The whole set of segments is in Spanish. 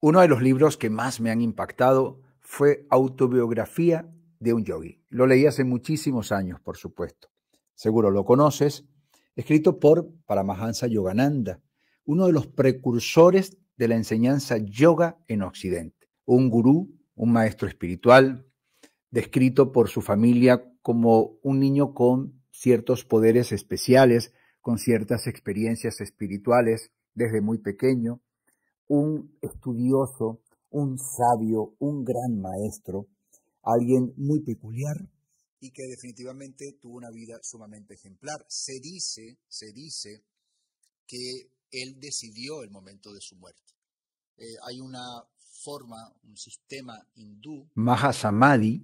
Uno de los libros que más me han impactado fue Autobiografía de un yogi. Lo leí hace muchísimos años, por supuesto. Seguro lo conoces. Escrito por Paramahansa Yogananda, uno de los precursores de la enseñanza yoga en Occidente. Un gurú, un maestro espiritual, descrito por su familia como un niño con ciertos poderes especiales, con ciertas experiencias espirituales desde muy pequeño, un estudioso, un sabio, un gran maestro, alguien muy peculiar y que definitivamente tuvo una vida sumamente ejemplar. Se dice, se dice que él decidió el momento de su muerte. Eh, hay una forma, un sistema hindú. Mahasamadhi,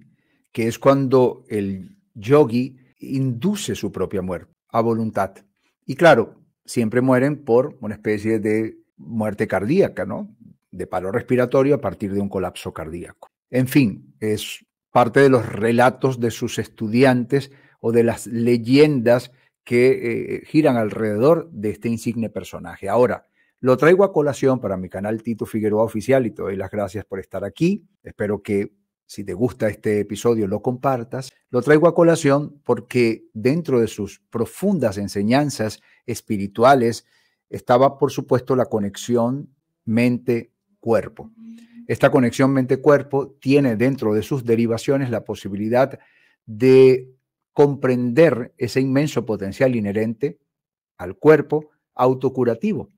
que es cuando el yogi induce su propia muerte a voluntad. Y claro, siempre mueren por una especie de muerte cardíaca, ¿no? De paro respiratorio a partir de un colapso cardíaco. En fin, es parte de los relatos de sus estudiantes o de las leyendas que eh, giran alrededor de este insigne personaje. Ahora, lo traigo a colación para mi canal Tito Figueroa Oficial y te doy las gracias por estar aquí. Espero que si te gusta este episodio lo compartas. Lo traigo a colación porque dentro de sus profundas enseñanzas espirituales estaba, por supuesto, la conexión mente-cuerpo. Esta conexión mente-cuerpo tiene dentro de sus derivaciones la posibilidad de comprender ese inmenso potencial inherente al cuerpo autocurativo.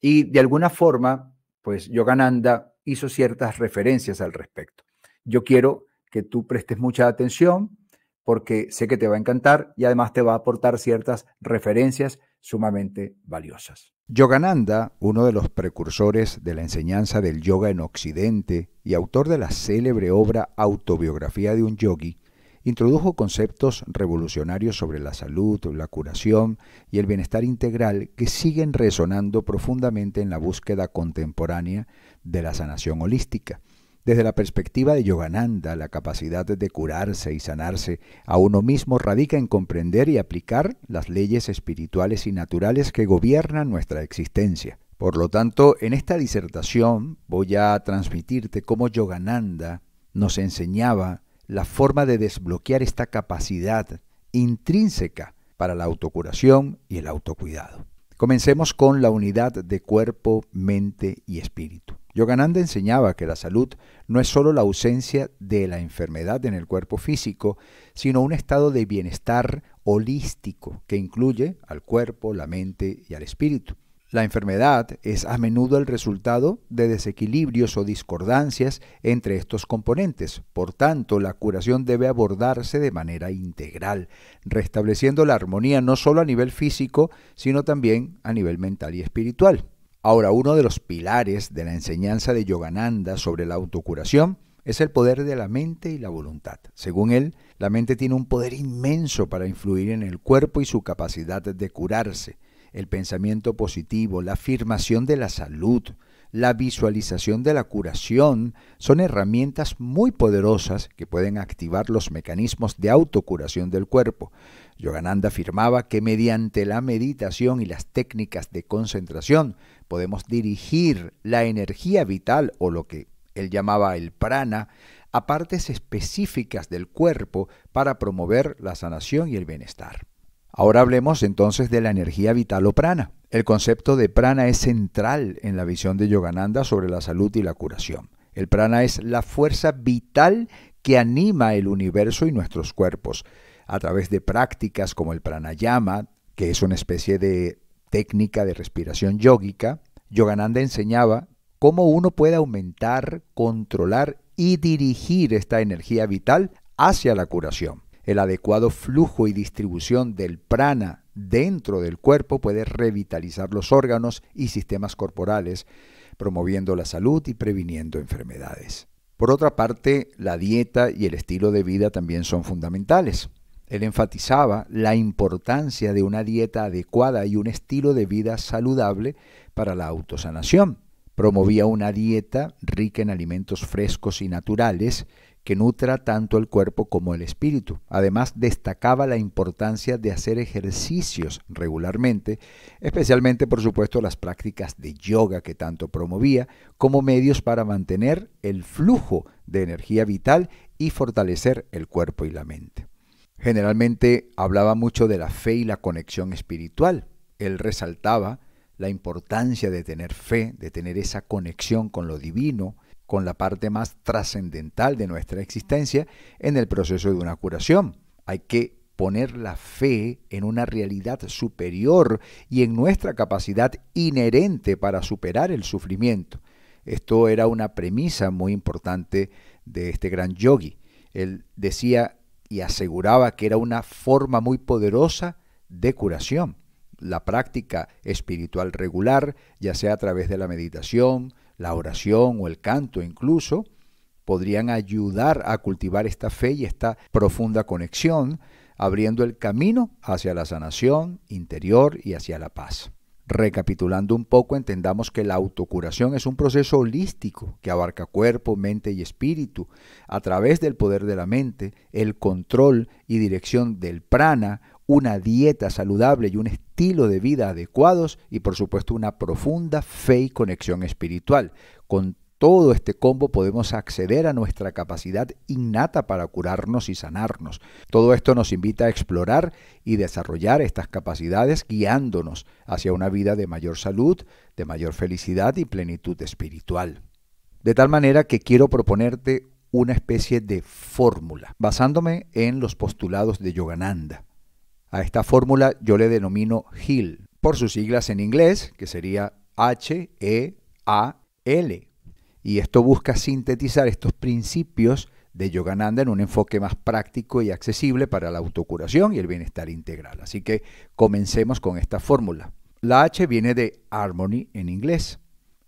Y de alguna forma, pues Yogananda hizo ciertas referencias al respecto. Yo quiero que tú prestes mucha atención porque sé que te va a encantar y además te va a aportar ciertas referencias sumamente valiosas. Yogananda, uno de los precursores de la enseñanza del yoga en Occidente y autor de la célebre obra Autobiografía de un yogi, introdujo conceptos revolucionarios sobre la salud, la curación y el bienestar integral que siguen resonando profundamente en la búsqueda contemporánea de la sanación holística. Desde la perspectiva de Yogananda, la capacidad de curarse y sanarse a uno mismo radica en comprender y aplicar las leyes espirituales y naturales que gobiernan nuestra existencia. Por lo tanto, en esta disertación voy a transmitirte cómo Yogananda nos enseñaba la forma de desbloquear esta capacidad intrínseca para la autocuración y el autocuidado. Comencemos con la unidad de cuerpo, mente y espíritu. Yogananda enseñaba que la salud no es solo la ausencia de la enfermedad en el cuerpo físico, sino un estado de bienestar holístico que incluye al cuerpo, la mente y al espíritu. La enfermedad es a menudo el resultado de desequilibrios o discordancias entre estos componentes. Por tanto, la curación debe abordarse de manera integral, restableciendo la armonía no solo a nivel físico, sino también a nivel mental y espiritual. Ahora, uno de los pilares de la enseñanza de Yogananda sobre la autocuración es el poder de la mente y la voluntad. Según él, la mente tiene un poder inmenso para influir en el cuerpo y su capacidad de curarse. El pensamiento positivo, la afirmación de la salud, la visualización de la curación son herramientas muy poderosas que pueden activar los mecanismos de autocuración del cuerpo. Yogananda afirmaba que mediante la meditación y las técnicas de concentración podemos dirigir la energía vital o lo que él llamaba el prana a partes específicas del cuerpo para promover la sanación y el bienestar. Ahora hablemos entonces de la energía vital o prana. El concepto de prana es central en la visión de Yogananda sobre la salud y la curación. El prana es la fuerza vital que anima el universo y nuestros cuerpos. A través de prácticas como el pranayama, que es una especie de técnica de respiración yógica, Yogananda enseñaba cómo uno puede aumentar, controlar y dirigir esta energía vital hacia la curación. El adecuado flujo y distribución del prana dentro del cuerpo puede revitalizar los órganos y sistemas corporales, promoviendo la salud y previniendo enfermedades. Por otra parte, la dieta y el estilo de vida también son fundamentales. Él enfatizaba la importancia de una dieta adecuada y un estilo de vida saludable para la autosanación. Promovía una dieta rica en alimentos frescos y naturales que nutra tanto el cuerpo como el espíritu. Además, destacaba la importancia de hacer ejercicios regularmente, especialmente por supuesto las prácticas de yoga que tanto promovía, como medios para mantener el flujo de energía vital y fortalecer el cuerpo y la mente. Generalmente hablaba mucho de la fe y la conexión espiritual. Él resaltaba la importancia de tener fe, de tener esa conexión con lo divino, con la parte más trascendental de nuestra existencia en el proceso de una curación. Hay que poner la fe en una realidad superior y en nuestra capacidad inherente para superar el sufrimiento. Esto era una premisa muy importante de este gran yogi. Él decía y aseguraba que era una forma muy poderosa de curación. La práctica espiritual regular, ya sea a través de la meditación, la oración o el canto incluso, podrían ayudar a cultivar esta fe y esta profunda conexión, abriendo el camino hacia la sanación interior y hacia la paz. Recapitulando un poco, entendamos que la autocuración es un proceso holístico que abarca cuerpo, mente y espíritu, a través del poder de la mente, el control y dirección del prana una dieta saludable y un estilo de vida adecuados y por supuesto una profunda fe y conexión espiritual. Con todo este combo podemos acceder a nuestra capacidad innata para curarnos y sanarnos. Todo esto nos invita a explorar y desarrollar estas capacidades guiándonos hacia una vida de mayor salud, de mayor felicidad y plenitud espiritual. De tal manera que quiero proponerte una especie de fórmula, basándome en los postulados de Yogananda. A esta fórmula yo le denomino HEAL, por sus siglas en inglés, que sería H-E-A-L. Y esto busca sintetizar estos principios de Yogananda en un enfoque más práctico y accesible para la autocuración y el bienestar integral. Así que comencemos con esta fórmula. La H viene de Harmony en inglés.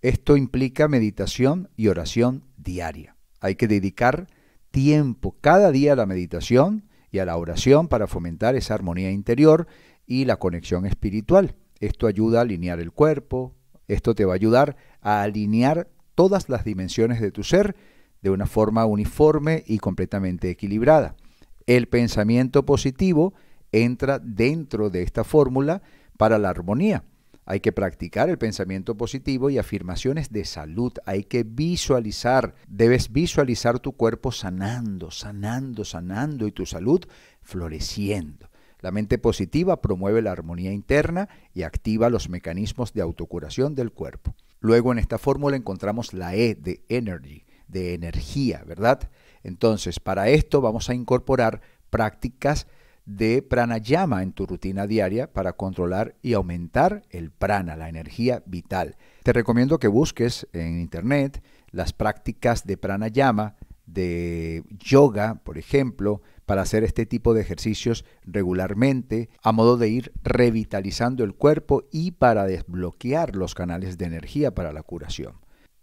Esto implica meditación y oración diaria. Hay que dedicar tiempo cada día a la meditación y a la oración para fomentar esa armonía interior y la conexión espiritual. Esto ayuda a alinear el cuerpo, esto te va a ayudar a alinear todas las dimensiones de tu ser de una forma uniforme y completamente equilibrada. El pensamiento positivo entra dentro de esta fórmula para la armonía. Hay que practicar el pensamiento positivo y afirmaciones de salud. Hay que visualizar. Debes visualizar tu cuerpo sanando, sanando, sanando y tu salud floreciendo. La mente positiva promueve la armonía interna y activa los mecanismos de autocuración del cuerpo. Luego en esta fórmula encontramos la E de energy, de energía, ¿verdad? Entonces, para esto vamos a incorporar prácticas de pranayama en tu rutina diaria para controlar y aumentar el prana, la energía vital. Te recomiendo que busques en internet las prácticas de pranayama, de yoga, por ejemplo, para hacer este tipo de ejercicios regularmente, a modo de ir revitalizando el cuerpo y para desbloquear los canales de energía para la curación.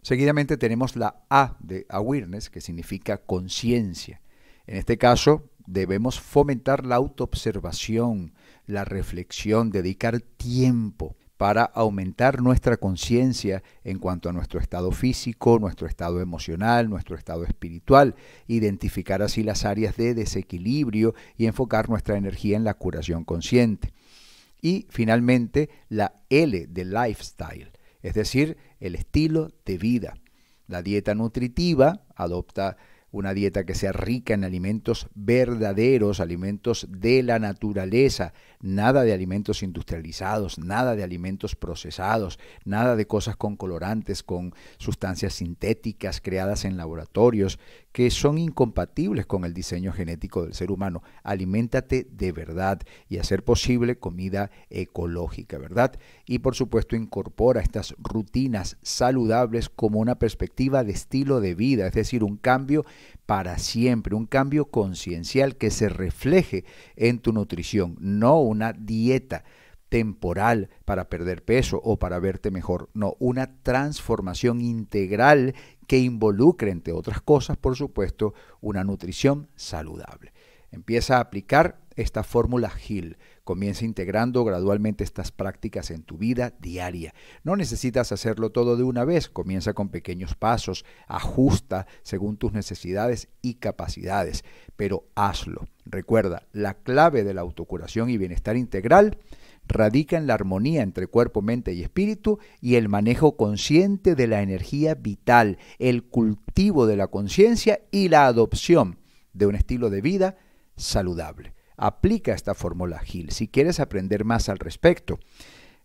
Seguidamente tenemos la A de awareness, que significa conciencia. En este caso, Debemos fomentar la autoobservación, la reflexión, dedicar tiempo para aumentar nuestra conciencia en cuanto a nuestro estado físico, nuestro estado emocional, nuestro estado espiritual, identificar así las áreas de desequilibrio y enfocar nuestra energía en la curación consciente. Y finalmente, la L de lifestyle, es decir, el estilo de vida. La dieta nutritiva adopta una dieta que sea rica en alimentos verdaderos, alimentos de la naturaleza, nada de alimentos industrializados, nada de alimentos procesados, nada de cosas con colorantes, con sustancias sintéticas creadas en laboratorios que son incompatibles con el diseño genético del ser humano. Aliméntate de verdad y hacer posible comida ecológica, ¿verdad? Y por supuesto incorpora estas rutinas saludables como una perspectiva de estilo de vida, es decir, un cambio para siempre, un cambio conciencial que se refleje en tu nutrición, no una dieta temporal para perder peso o para verte mejor, no, una transformación integral que involucre, entre otras cosas, por supuesto, una nutrición saludable. Empieza a aplicar esta fórmula GIL, Comienza integrando gradualmente estas prácticas en tu vida diaria. No necesitas hacerlo todo de una vez, comienza con pequeños pasos, ajusta según tus necesidades y capacidades, pero hazlo. Recuerda, la clave de la autocuración y bienestar integral radica en la armonía entre cuerpo, mente y espíritu y el manejo consciente de la energía vital, el cultivo de la conciencia y la adopción de un estilo de vida saludable. Aplica esta fórmula Gil si quieres aprender más al respecto.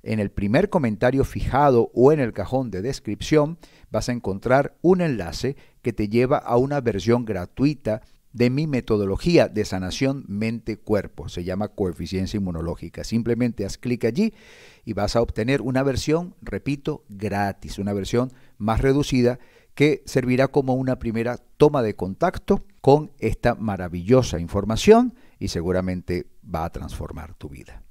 En el primer comentario fijado o en el cajón de descripción vas a encontrar un enlace que te lleva a una versión gratuita de mi metodología de sanación mente-cuerpo. Se llama coeficiencia inmunológica. Simplemente haz clic allí y vas a obtener una versión, repito, gratis, una versión más reducida que servirá como una primera toma de contacto con esta maravillosa información y seguramente va a transformar tu vida.